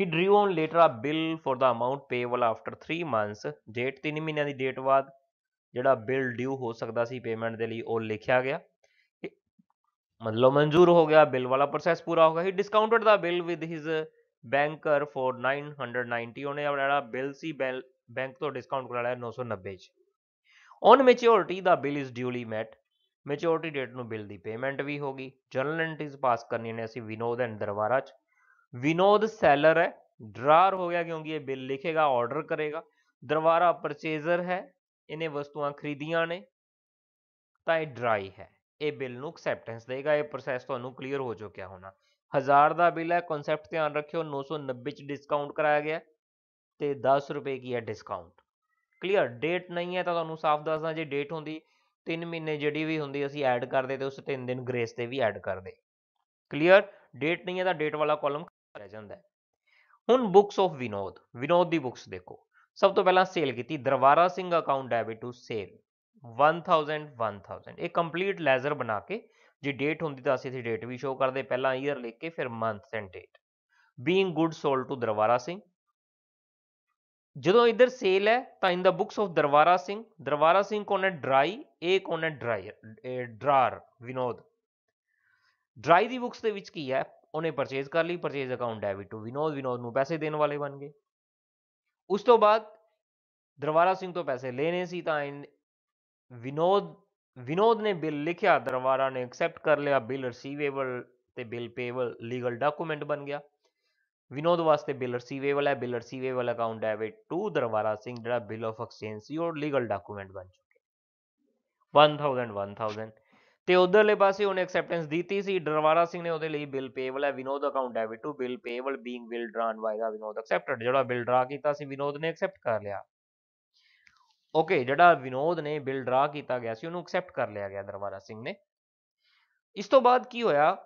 he drew on later a bill for the amount payable after 3 months date 3 ਮਹੀਨਿਆਂ ਦੀ ਡੇਟ ਬਾਅਦ ਜਿਹੜਾ ਬਿਲ ਡਿਊ ਹੋ ਸਕਦਾ ਸੀ ਪੇਮੈਂਟ ਦੇ ਲਈ ਉਹ ਲਿਖਿਆ ਗਿਆ ਮਤਲਬ ਮਨਜ਼ੂਰ ਹੋ ਗਿਆ ਬਿਲ ਵਾਲਾ ਪ੍ਰੋਸੈਸ ਪੂਰਾ ਹੋ ਗਿਆ he discounted the bill with his banker for 990 ਉਹਨੇ ਆਪਣਾ ਬਿਲ ਸੀ ਬੈਂਕ ਤੋਂ ਡਿਸਕਾਊਂਟ ਕਰਾ ਲਿਆ 990 ਚ on maturity the bill is duly met maturity date ਨੂੰ ਬਿੱਲ ਦੀ ਪੇਮੈਂਟ ਵੀ ਹੋ ਗਈ ਜਨਰਲ ਐਂਟਰੀਜ਼ ਪਾਸ ਕਰਨੀ ਨੇ ਅਸੀਂ ਵਿਨੋਦ ਐਂਡ ਦਰਵਾਰਾ ਚ ਵਿਨੋਦ ਸੈਲਰ ਹੈ ਡਰਾਰ ਹੋ ਗਿਆ ਕਿਉਂਕਿ ਇਹ ਬਿੱਲ ਲਿਖੇਗਾ ਆਰਡਰ ਕਰੇਗਾ ਦਰਵਾਰਾ ਪਰਚੇਜ਼ਰ ਹੈ ਇਹਨੇ ਵਸਤੂਆਂ ਖਰੀਦੀਆਂ ਨੇ ਤਾਂ ਇਹ ਡਰਾਈ ਹੈ ਇਹ ਬਿੱਲ ਨੂੰ ਐਕਸੈਪਟੈਂਸ ਦੇਗਾ ਇਹ ਪ੍ਰੋਸੈਸ ਤੁਹਾਨੂੰ ਕਲੀਅਰ ਹੋ ਚੁੱਕਿਆ ਹੋਣਾ 1000 ਦਾ ਬਿੱਲ ਹੈ ਕਨਸੈਪਟ ਧਿਆਨ ਰੱਖਿਓ 990 ਚ ਡਿਸਕਾਊਂਟ ਕਰਾਇਆ ਗਿਆ ਤੇ 10 ਰੁਪਏ ਕੀ ਹੈ ਡਿਸਕਾਊਂਟ ਕਲੀਅਰ ਡੇਟ ਨਹੀਂ ਹੈ ਤਾਂ ਤੁਹਾਨੂੰ ਸਾਫ਼ ਦੱਸਦਾ ਜੇ ਡੇਟ ਹੁੰਦੀ 3 ਮਹੀਨੇ ਜਿਹੜੀ ਵੀ ਹੁੰਦੀ ਅਸੀਂ ਐਡ ਕਰਦੇ ਤੇ ਉਸ 3 ਦਿਨ ਗ੍ਰੇਸ ਤੇ ਵੀ ਐਡ ਕਰਦੇ ਕਲੀਅਰ ਡੇਟ ਨਹੀਂ ਹੈ ਤਾਂ ਡੇਟ ਵਾਲਾ ਕਾਲਮ ਰਹਿ ਜਾਂਦਾ ਹੈ ਹੁਣ ਬੁੱਕਸ ਆਫ ਵਿਨੋਦ ਵਿਨੋਦ ਦੀ ਬੁੱਕਸ ਦੇਖੋ ਸਭ ਤੋਂ ਪਹਿਲਾਂ ਸੇਲ ਕੀਤੀ Darwara Singh account debit to sale 1000 1000 ਇਹ ਕੰਪਲੀਟ ਲੈਜ਼ਰ ਬਣਾ ਕੇ ਜੇ ਡੇਟ ਹੁੰਦੀ ਤਾਂ ਅਸੀਂ ਇੱਥੇ ਡੇਟ ਵੀ ਸ਼ੋ ਕਰਦੇ ਪਹਿਲਾਂ ਈਅਰ ਲਿਖ ਕੇ ਫਿਰ month and date being good sold to Darwara Singh ਜਦੋਂ ਇਧਰ ਸੇਲ ਹੈ ਤਾਂ in the books of Darwara Singh Darwara Singh ਕੋਨ ਹੈ ਡਰਾਈ ਇਹ ਕੋਨ ਹੈ ਡਰਾਇਰ ਡਰਾਰ ਵਿਨੋਦ ਡਰਾਈ ਦੀ ਬੁక్స్ ਦੇ ਵਿੱਚ ਕੀ ਹੈ ਉਹਨੇ ਪਰਚੇਸ ਕਰ ਲਈ purchase account debit to Vinod Vinod ਨੂੰ ਪੈਸੇ ਦੇਣ ਵਾਲੇ ਬਣ ਗਏ ਉਸ ਤੋਂ ਬਾਅਦ ਦਰਵਾਰਾ ਸਿੰਘ ਤੋਂ ਪੈਸੇ ਲੈਣੇ ਸੀ ਤਾਂ ਵਿਨੋਦ ਵਿਨੋਦ ਨੇ ਬਿੱਲ ਲਿਖਿਆ ਦਰਵਾਰਾ ਨੇ ਐਕਸੈਪਟ ਕਰ ਲਿਆ ਬਿੱਲ ਰਿਸੀਵੇਬਲ ਤੇ ਬਿੱਲ ਪੇਬਲ ਲੀਗਲ ਡਾਕੂਮੈਂਟ ਬਣ ਗਿਆ ਵਿਨੋਦ ਵਾਸਤੇ ਬਿਲ ਰਿਸੀਵੇਬਲ ਹੈ bill receivable account debit to Darwara Singh ਜਿਹੜਾ ਬਿਲ ਆਫ ਐਕਸਚੇਂਜ ਸੀ ਉਹ ਲੀਗਲ ਡਾਕੂਮੈਂਟ ਬਣ ਚੁੱਕੇ 1000 1000 ਤੇ ਉਧਰਲੇ ਪਾਸੇ ਉਹਨੇ ਐਕਸੈਪਟੈਂਸ ਦਿੱਤੀ ਸੀ ਦਰਵਾਰਾ ਸਿੰਘ ਨੇ ਉਹਦੇ ਲਈ ਬਿਲ ਪੇਬਲ ਹੈ Vinod account debit to bill payable being bill drawn by the Vinod accepted ਜਿਹੜਾ ਬਿਲ ਡਰਾ ਕੀਤਾ ਸੀ ਵਿਨੋਦ ਨੇ ਐਕਸੈਪਟ ਕਰ ਲਿਆ ਓਕੇ ਜਿਹੜਾ ਵਿਨੋਦ ਨੇ ਬਿਲ ਡਰਾ ਕੀਤਾ ਗਿਆ ਸੀ ਉਹਨੂੰ ਐਕਸੈਪਟ ਕਰ ਲਿਆ ਗਿਆ ਦਰਵਾਰਾ ਸਿੰਘ ਨੇ ਇਸ ਤੋਂ ਬਾਅਦ ਕੀ ਹੋਇਆ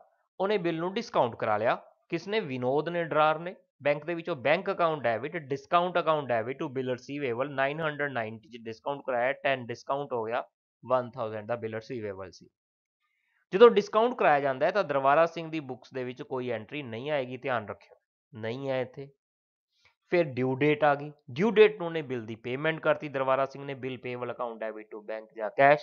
ਉਹਨੇ ਬਿੱਲ ਨੂੰ ਡਿਸਕਾਊਂਟ ਕਰਾ ਲਿਆ ਕਿਸਨੇ ਵਿਨੋਦ ਨੇ ਡਰਾਰ ਨੇ ਬੈਂਕ ਦੇ ਵਿੱਚੋਂ bank account debit discount account debit to bill receivable 990 ਚ ਡਿਸਕਾਊਂਟ ਕਰਾਇਆ 10 ਡਿਸਕਾਊਂਟ ਹੋ ਗਿਆ 1000 ਦਾ ਬਿਲ ਰਿਸੀਵੇਬਲ ਸੀ ਜਦੋਂ ਡਿਸਕਾਊਂਟ ਕਰਾਇਆ ਜਾਂਦਾ ਹੈ ਤਾਂ ਦਰਵਾਰਾ ਸਿੰਘ ਦੀ ਬੁੱਕਸ ਦੇ ਵਿੱਚ ਕੋਈ ਐਂਟਰੀ ਨਹੀਂ ਆਏਗੀ ਧਿਆਨ ਰੱਖਿਓ ਨਹੀਂ ਹੈ ਇੱਥੇ ਫਿਰ ਡਿਊ ਡੇਟ ਆ ਗਈ ਡਿਊ ਡੇਟ ਨੂੰ ਨੇ ਬਿੱਲ ਦੀ ਪੇਮੈਂਟ ਕਰਤੀ ਦਰਵਾਰਾ ਸਿੰਘ ਨੇ bill payable account debit to bank ਜਾਂ ਕੈਸ਼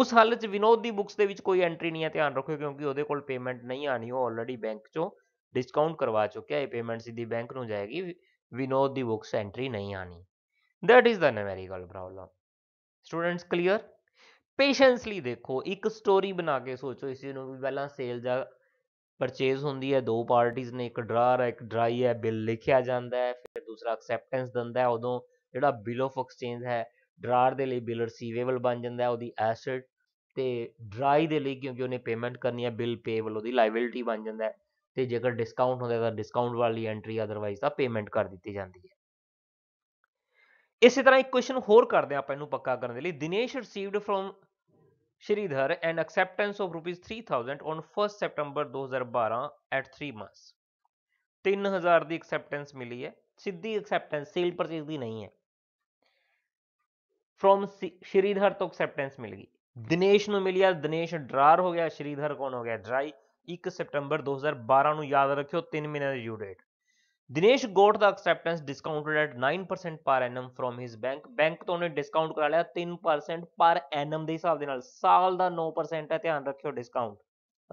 ਉਸ ਹਾਲਤ 'ਚ ਵਿਨੋਦ ਦੀ ਬੁక్స్ ਦੇ ਵਿੱਚ ਕੋਈ ਐਂਟਰੀ ਨਹੀਂ ਹੈ ਧਿਆਨ ਰੱਖੋ ਕਿਉਂਕਿ ਉਹਦੇ ਕੋਲ ਪੇਮੈਂਟ ਨਹੀਂ ਆਣੀ ਉਹ ਆਲਰੇਡੀ ਬੈਂਕ 'ਚੋਂ ਡਿਸਕਾਊਂਟ ਕਰਵਾ ਚੁੱਕਿਆ ਹੈ ਪੇਮੈਂਟ ਸਿੱਧੀ ਬੈਂਕ ਨੂੰ ਜਾਏਗੀ ਵਿਨੋਦ ਦੀ ਬੁక్స్ ਐਂਟਰੀ ਨਹੀਂ ਆਣੀ that is the numerical problem students clear patiently ਦੇਖੋ ਇੱਕ ਸਟੋਰੀ ਬਣਾ ਕੇ ਸੋਚੋ ਇਸ ਨੂੰ ਵੀ ਪਹਿਲਾਂ ਸੇਲ ਜਾਂ ਪਰਚੇਸ ਹੁੰਦੀ ਹੈ ਦੋ ਪਾਰਟੀਆਂ ਨੇ ਇੱਕ ਡਰਾਰ ਇੱਕ ਡਰਾਈ ਹੈ ਬਿੱਲ ਲਿਖਿਆ ਜਾਂਦਾ ਹੈ ਫਿਰ ਦੂਸਰਾ ਐਕਸੈਪਟੈਂਸ ਦਿੰਦਾ ਹੈ ਉਦੋਂ ਜਿਹੜਾ ਬਿਲ ਆਫ ਐਕਸਚੇਂਜ ਹੈ ਡਰਾਰ ਦੇ ਲਈ ਬਿਲ ਰਿਸੀਵੇਬਲ ਬਣ ਜਾਂਦਾ ਉਹਦੀ ਐਸਟ ਤੇ ਡਰਾਈ ਦੇ ਲਈ ਕਿਉਂਕਿ ਉਹਨੇ ਪੇਮੈਂਟ ਕਰਨੀ ਹੈ ਬਿਲ ਪੇਬਲ ਉਹਦੀ ਲਾਇਬਿਲਟੀ ਬਣ ਜਾਂਦਾ ਤੇ ਜੇਕਰ ਡਿਸਕਾਊਂਟ ਹੁੰਦਾ ਤਾਂ ਡਿਸਕਾਊਂਟ ਵਾਲੀ ਐਂਟਰੀ ਆਦਰਵਾਇਜ਼ ਤਾਂ ਪੇਮੈਂਟ ਕਰ ਦਿੱਤੀ ਜਾਂਦੀ ਹੈ ਇਸੇ ਤਰ੍ਹਾਂ ਇੱਕ ਕੁਐਸਚਨ ਹੋਰ ਕਰਦੇ ਆਪਾਂ ਇਹਨੂੰ ਪੱਕਾ ਕਰਨ ਦੇ ਲਈ Dinesh received from Shridhar and acceptance of rupees 3000 on 1 September 2012 at 3 months 3000 ਦੀ ਐਕਸੈਪਟੈਂਸ ਮਿਲੀ ਹੈ ਸਿੱਧੀ ਐਕਸੈਪਟੈਂਸ ਸੇਲ ਪਰਚੇਸ ਦੀ ਨਹੀਂ ਹੈ ਫਰੋਮ ਸ਼੍ਰੀਧਰ ਤੋਂ ਐਕਸੈਪਟੈਂਸ ਮਿਲ ਗਈ ਦਿਨੇਸ਼ ਨੂੰ ਮਿਲਿਆ ਦਿਨੇਸ਼ ਡਰਾਰ ਹੋ ਗਿਆ ਸ਼੍ਰੀਧਰ ਕੌਣ ਹੋ ਗਿਆ ਡਰਾਈ 1 ਸਤੰਬਰ 2012 ਨੂੰ ਯਾਦ ਰੱਖਿਓ 3 ਮਹੀਨੇ ਦੀ due date Dinesh got the acceptance discounted at 9% per annum firm his bank bank ਤੋਂ ਉਹਨੇ ਡਿਸਕਾਊਂਟ ਕਰਾ ਲਿਆ 3% ਪਰ ਐਨਮ ਦੇ ਹਿਸਾਬ ਦੇ ਨਾਲ ਸਾਲ ਦਾ 9% ਹੈ ਧਿਆਨ ਰੱਖਿਓ ਡਿਸਕਾਊਂਟ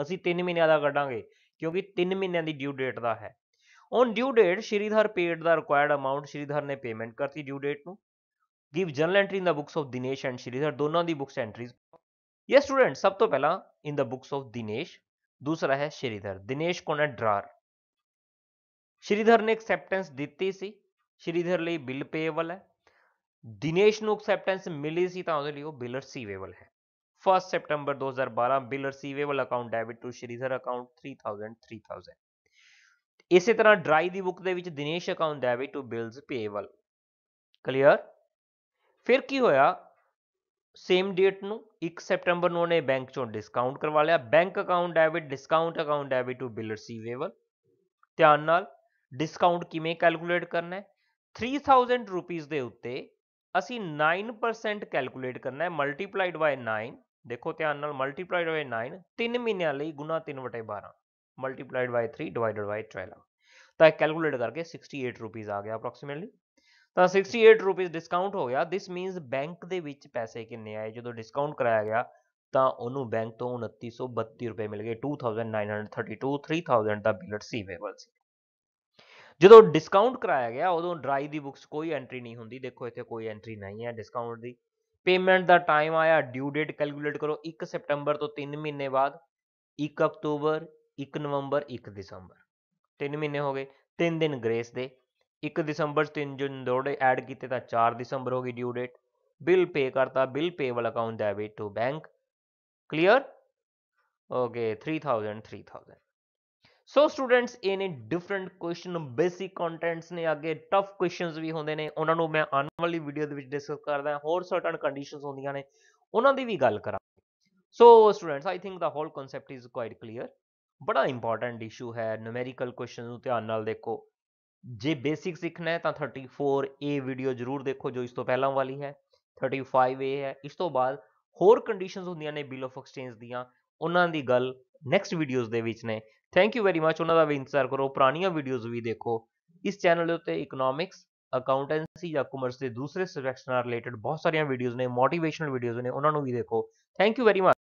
ਅਸੀਂ 3 ਮਹੀਨੇ ਦਾ ਕੱਢਾਂਗੇ ਕਿਉਂਕਿ 3 ਮਹੀਨਿਆਂ ਦੀ ਡਿਊ ਡੇਟ ਦਾ ਹੈ on due date Shridhar paid the required amount Shridhar ਨੇ ਪੇਮੈਂਟ ਕਰਤੀ ਡਿਊ ਡੇਟ ਨੂੰ give journal entry in the books of Dinesh and Shridhar ਦੋਨਾਂ ਦੀ ਬੁੱਕਸ ਐਂਟਰੀਜ਼ ਯੈਸ ਸਟੂਡੈਂਟ ਸਭ ਤੋਂ ਪਹਿਲਾਂ in the books of Dinesh ਦੂਸਰਾ ਹੈ ਸ਼੍ਰੀਧਰ ਦਿਨੇਸ਼ ਕੋਨ ਹੈ ਡਰਾਰ ਸ਼੍ਰੀਧਰ ਨੇ ਐਕਸੈਪਟੈਂਸ ਦਿੱਤੀ ਸੀ ਸ਼੍ਰੀਧਰ ਲਈ ਬਿੱਲ ਪੇਏਬਲ ਹੈ ਦਿਨੇਸ਼ ਨੂੰ ਐਕਸੈਪਟੈਂਸ ਮਿਲੀ ਸੀ ਤਾਂ ਉਹਦੇ ਲਈ ਉਹ ਬਿਲ ਰਿਸੀਵੇਬਲ ਹੈ 1 September 2012 bill receivable account debit to Shridhar account 3000 3000 ਇਸੇ ਤਰ੍ਹਾਂ ਡਰਾਈ ਦੀ ਬੁੱਕ ਦੇ ਵਿੱਚ Dinesh account debit to bills payable clear ਫਿਰ ਕੀ ਹੋਇਆ ਸੇਮ ਡੇਟ ਨੂੰ 1 ਸੈਪਟੈਂਬਰ ਨੂੰ ਉਹਨੇ ਬੈਂਕ ਚੋਂ ਡਿਸਕਾਊਂਟ ਕਰਵਾ ਲਿਆ bank account debit discount account debit to bill receivable ਧਿਆਨ ਨਾਲ ਡਿਸਕਾਊਂਟ ਕਿਵੇਂ ਕੈਲਕੂਲੇਟ ਕਰਨਾ ਹੈ 3000 ਰੁਪੀਸ ਦੇ ਉੱਤੇ ਅਸੀਂ 9% ਕੈਲਕੂਲੇਟ ਕਰਨਾ ਹੈ ਮਲਟੀਪਲਾਈਡ ਬਾਈ 9 ਦੇਖੋ ਧਿਆਨ ਨਾਲ ਮਲਟੀਪਲਾਈਡ ਬਾਈ 9 3 ਮਹੀਨਿਆਂ ਲਈ ਗੁਣਾ 3/12 ਮਲਟੀਪਲਾਈਡ ਬਾਈ 3 ਡਿਵਾਈਡਡ ਬਾਈ 12 ਤਾਂ ਕੈਲਕੂਲੇਟ ਕਰਕੇ 68 ਰੁਪੀਸ ਆ ਗਿਆ ਅਪਰੋਕਸੀਮੇਟਲੀ ਤਾਂ 68 ਰੁਪਏ ਡਿਸਕਾਊਂਟ ਹੋ ਗਿਆ ਥਿਸ ਮੀਨਸ ਬੈਂਕ ਦੇ ਵਿੱਚ ਪੈਸੇ ਕਿੰਨੇ ਆਏ ਜਦੋਂ ਡਿਸਕਾਊਂਟ ਕਰਾਇਆ ਗਿਆ ਤਾਂ ਉਹਨੂੰ ਬੈਂਕ ਤੋਂ 2932 ਰੁਪਏ ਮਿਲ ਗਏ 2932 3000 ਦਾ ਬਿਲ ਰਿਸੀਵੇਬਲ ਸੀ ਜਦੋਂ ਡਿਸਕਾਊਂਟ ਕਰਾਇਆ ਗਿਆ ਉਦੋਂ ਡਰਾਈ ਦੀ ਬੁక్స్ ਕੋਈ ਐਂਟਰੀ ਨਹੀਂ ਹੁੰਦੀ ਦੇਖੋ ਇੱਥੇ ਕੋਈ ਐਂਟਰੀ ਨਹੀਂ ਹੈ ਡਿਸਕਾਊਂਟ ਦੀ ਪੇਮੈਂਟ ਦਾ ਟਾਈਮ ਆਇਆ ਡਿਊ ਡੇਟ ਕੈਲਕੂਲੇਟ ਕਰੋ 1 ਸਪਟੰਬਰ ਤੋਂ 3 ਮਹੀਨੇ ਬਾਅਦ 1 ਅਕਤੂਬਰ 1 ਨਵੰਬਰ 1 ਦਸੰਬਰ 3 ਮਹੀਨੇ ਹੋ ਗਏ 3 ਦਿਨ ਗ੍ਰੇਸ ਦੇ 1 ਦਸੰਬਰ 3 ਜੂਨ ਦੋੜੇ ਐਡ ਕੀਤੇ ਤਾਂ 4 ਦਸੰਬਰ ਹੋ ਗਈ ਡਿਊ ਡੇਟ ਬਿੱਲ ਪੇ ਕਰਤਾ bill payable account debit to bank clear okay 3000 3000 so students ਇਹ ਨੇ ਡਿਫਰੈਂਟ ਕੁਐਸਚਨ ਬੇਸਿਕ ਕੰਟੈਂਟਸ ਨੇ ਅੱਗੇ ਟਫ ਕੁਐਸਚਨਸ ਵੀ ਹੁੰਦੇ ਨੇ ਉਹਨਾਂ ਨੂੰ ਮੈਂ ਆਉਣ ਵਾਲੀ ਵੀਡੀਓ ਦੇ ਵਿੱਚ ਡਿਸਕਸ ਕਰਦਾ ਹੋਰ ਸਰਟਨ ਕੰਡੀਸ਼ਨਸ ਹੁੰਦੀਆਂ ਨੇ ਉਹਨਾਂ ਦੀ ਵੀ ਗੱਲ ਕਰਾਂਗੇ so students I think the whole concept is quite clear ਬੜਾ ਇੰਪੋਰਟੈਂਟ ਇਸ਼ੂ ਹੈ ਨੂਮੈਰੀਕਲ ਕੁਐਸਚਨ ਨੂੰ ਧਿਆਨ ਨਾਲ ਦੇਖੋ ਜੇ ਬੇਸਿਕ ਸਿੱਖਣਾ ਹੈ ਤਾਂ 34A ਵੀਡੀਓ ਜ਼ਰੂਰ ਦੇਖੋ ਜੋ ਇਸ ਤੋਂ ਪਹਿਲਾਂ ਵਾਲੀ ਹੈ 35A ਹੈ ਇਸ ਤੋਂ ਬਾਅਦ ਹੋਰ ਕੰਡੀਸ਼ਨਸ ਹੁੰਦੀਆਂ ਨੇ ਬਿਲ ਆਫ ਐਕਸਚੇਂਜ ਦੀਆਂ ਉਹਨਾਂ ਦੀ ਗੱਲ ਨੈਕਸਟ ਵੀਡੀਓਜ਼ ਦੇ ਵਿੱਚ ਨੇ ਥੈਂਕ ਯੂ ਵੈਰੀ ਮੱਚ ਉਹਨਾਂ ਦਾ ਵੀ ਇੰਤਜ਼ਾਰ ਕਰੋ ਪੁਰਾਣੀਆਂ ਵੀਡੀਓਜ਼ ਵੀ ਦੇਖੋ ਇਸ ਚੈਨਲ ਦੇ ਉੱਤੇ ਇਕਨੋਮਿਕਸ ਅਕਾਊਂਟੈਂਸੀ ਜਾਂ ਕਮਰਸ ਦੇ ਦੂਸਰੇ ਸਬਜੈਕਟਸ ਨਾਲ ਰਿਲੇਟਡ ਬਹੁਤ ਸਾਰੀਆਂ ਵੀਡੀਓਜ਼ ਨੇ ਮੋਟੀਵੇਸ਼ਨਲ ਵੀਡੀਓਜ਼ ਨੇ ਉਹਨਾਂ ਨੂੰ ਵੀ ਦੇਖੋ ਥੈਂਕ ਯੂ ਵੈਰੀ ਮੱਚ